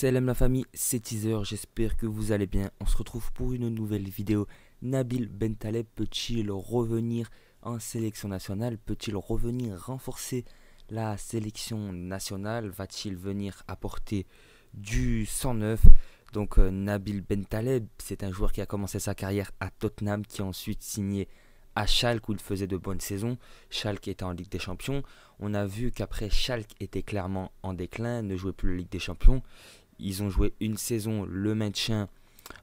Salam la famille, c'est Teaser, j'espère que vous allez bien. On se retrouve pour une nouvelle vidéo. Nabil Bentaleb peut-il revenir en sélection nationale Peut-il revenir renforcer la sélection nationale Va-t-il venir apporter du 109 Donc euh, Nabil Bentaleb, c'est un joueur qui a commencé sa carrière à Tottenham, qui a ensuite signé à Schalke où il faisait de bonnes saisons. Schalke était en Ligue des Champions. On a vu qu'après Schalke était clairement en déclin, ne jouait plus la Ligue des Champions. Ils ont joué une saison le maintien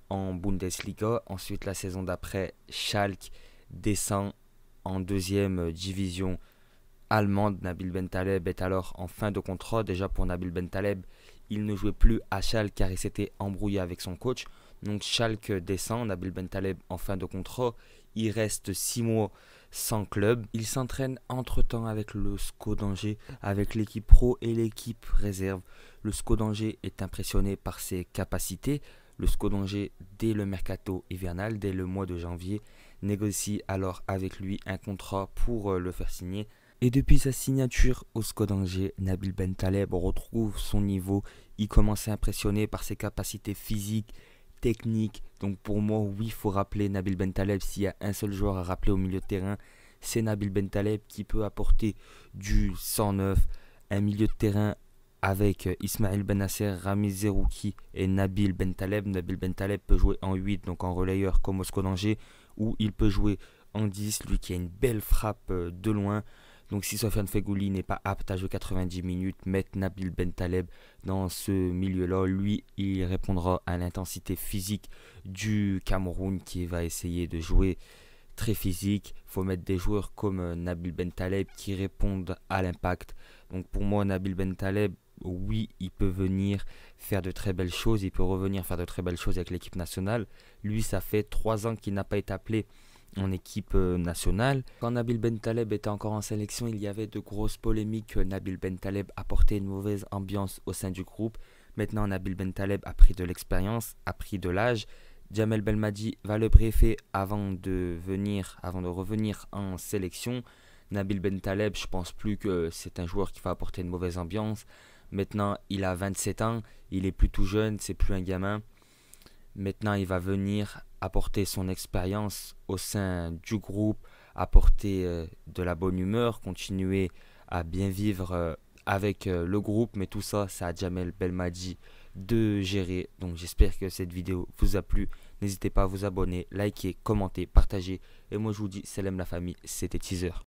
en Bundesliga. Ensuite, la saison d'après, Schalke descend en deuxième division allemande. Nabil Bentaleb est alors en fin de contrat. Déjà pour Nabil Bentaleb, il ne jouait plus à Schalke car il s'était embrouillé avec son coach. Donc Schalke descend, Nabil Bentaleb en fin de contrat. Il reste 6 mois sans club. Il s'entraîne entre-temps avec le SCO d'Angers, avec l'équipe pro et l'équipe réserve. Le SCO d'Angers est impressionné par ses capacités. Le SCO d'Angers, dès le mercato hivernal, dès le mois de janvier, négocie alors avec lui un contrat pour euh, le faire signer. Et depuis sa signature au SCO d'Angers, Nabil Bentaleb retrouve son niveau. Il commence à impressionner par ses capacités physiques, technique. Donc pour moi, oui, il faut rappeler Nabil Bentaleb. S'il y a un seul joueur à rappeler au milieu de terrain, c'est Nabil Bentaleb qui peut apporter du 109, un milieu de terrain avec euh, Ismaël Benasser, Ramiz Zerouki et Nabil Bentaleb. Nabil Bentaleb peut jouer en 8, donc en relayeur comme Osco Danger, ou il peut jouer en 10, lui qui a une belle frappe euh, de loin. Donc si Sofiane Feghouli n'est pas apte à jouer 90 minutes, mettre Nabil Bentaleb dans ce milieu-là, lui, il répondra à l'intensité physique du Cameroun qui va essayer de jouer très physique. Il faut mettre des joueurs comme euh, Nabil Bentaleb qui répondent à l'impact. Donc pour moi, Nabil Bentaleb, oui, il peut venir faire de très belles choses, il peut revenir faire de très belles choses avec l'équipe nationale. Lui, ça fait trois ans qu'il n'a pas été appelé en équipe euh, nationale. Quand Nabil Bentaleb était encore en sélection, il y avait de grosses polémiques. Euh, Nabil Bentaleb apportait une mauvaise ambiance au sein du groupe. Maintenant, Nabil Bentaleb a pris de l'expérience, a pris de l'âge. Djamel Belmadi va le briefer avant de venir, avant de revenir en sélection. Nabil Bentaleb, je pense plus que c'est un joueur qui va apporter une mauvaise ambiance. Maintenant, il a 27 ans, il est plus tout jeune, c'est plus un gamin. Maintenant, il va venir apporter son expérience au sein du groupe, apporter euh, de la bonne humeur, continuer à bien vivre euh, avec euh, le groupe. Mais tout ça, c'est à Jamel Belmadi de gérer. Donc j'espère que cette vidéo vous a plu. N'hésitez pas à vous abonner, liker, commenter, partager. Et moi je vous dis, salam la famille, c'était Teaser.